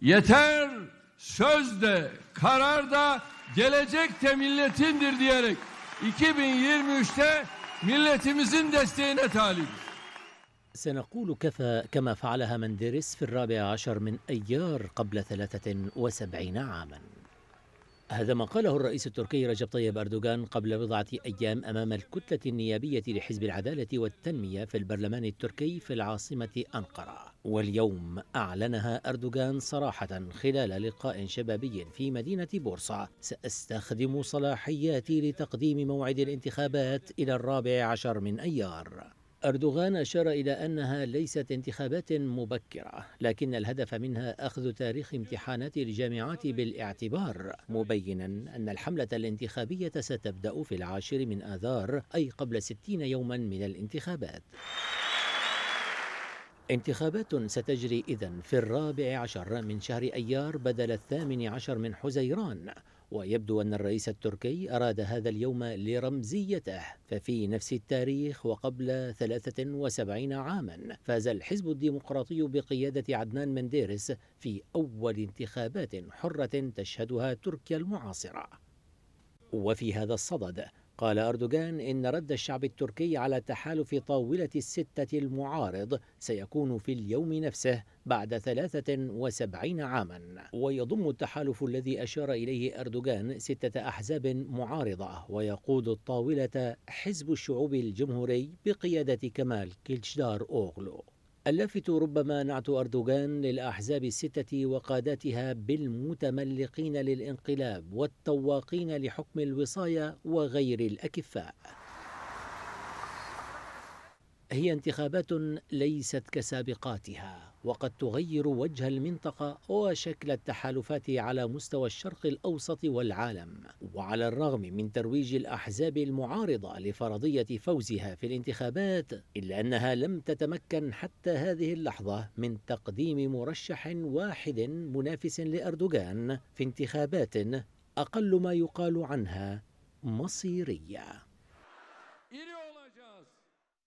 yeter söz de karar da gelecek de milletindir diyerek 2023'te milletimizin desteğine talip. سنقول كفى كما فعلها مندرس في الرابع عشر من أيار قبل ثلاثة وسبعين عاماً هذا ما قاله الرئيس التركي رجب طيب أردوغان قبل بضعة أيام أمام الكتلة النيابية لحزب العدالة والتنمية في البرلمان التركي في العاصمة أنقرة واليوم أعلنها أردوغان صراحة خلال لقاء شبابي في مدينة بورصة سأستخدم صلاحياتي لتقديم موعد الانتخابات إلى الرابع عشر من أيار أردوغان أشار إلى أنها ليست انتخابات مبكرة لكن الهدف منها أخذ تاريخ امتحانات الجامعات بالاعتبار مبينا أن الحملة الانتخابية ستبدأ في العاشر من آذار أي قبل ستين يوما من الانتخابات انتخابات ستجري إذن في الرابع عشر من شهر أيار بدل الثامن عشر من حزيران ويبدو أن الرئيس التركي أراد هذا اليوم لرمزيته ففي نفس التاريخ وقبل 73 عاما فاز الحزب الديمقراطي بقيادة عدنان منديرس في أول انتخابات حرة تشهدها تركيا المعاصرة وفي هذا الصدد قال أردوغان إن رد الشعب التركي على تحالف طاولة الستة المعارض سيكون في اليوم نفسه بعد 73 عاما ويضم التحالف الذي أشار إليه أردوغان ستة أحزاب معارضة ويقود الطاولة حزب الشعوب الجمهوري بقيادة كمال كيلشدار أوغلو اللافت ربما نعت أردوغان للأحزاب الستة وقادتها بالمتملقين للانقلاب والتواقين لحكم الوصاية وغير الأكفاء هي انتخابات ليست كسابقاتها وقد تغير وجه المنطقة وشكل التحالفات على مستوى الشرق الأوسط والعالم وعلى الرغم من ترويج الأحزاب المعارضة لفرضية فوزها في الانتخابات إلا أنها لم تتمكن حتى هذه اللحظة من تقديم مرشح واحد منافس لأردوغان في انتخابات أقل ما يقال عنها مصيرية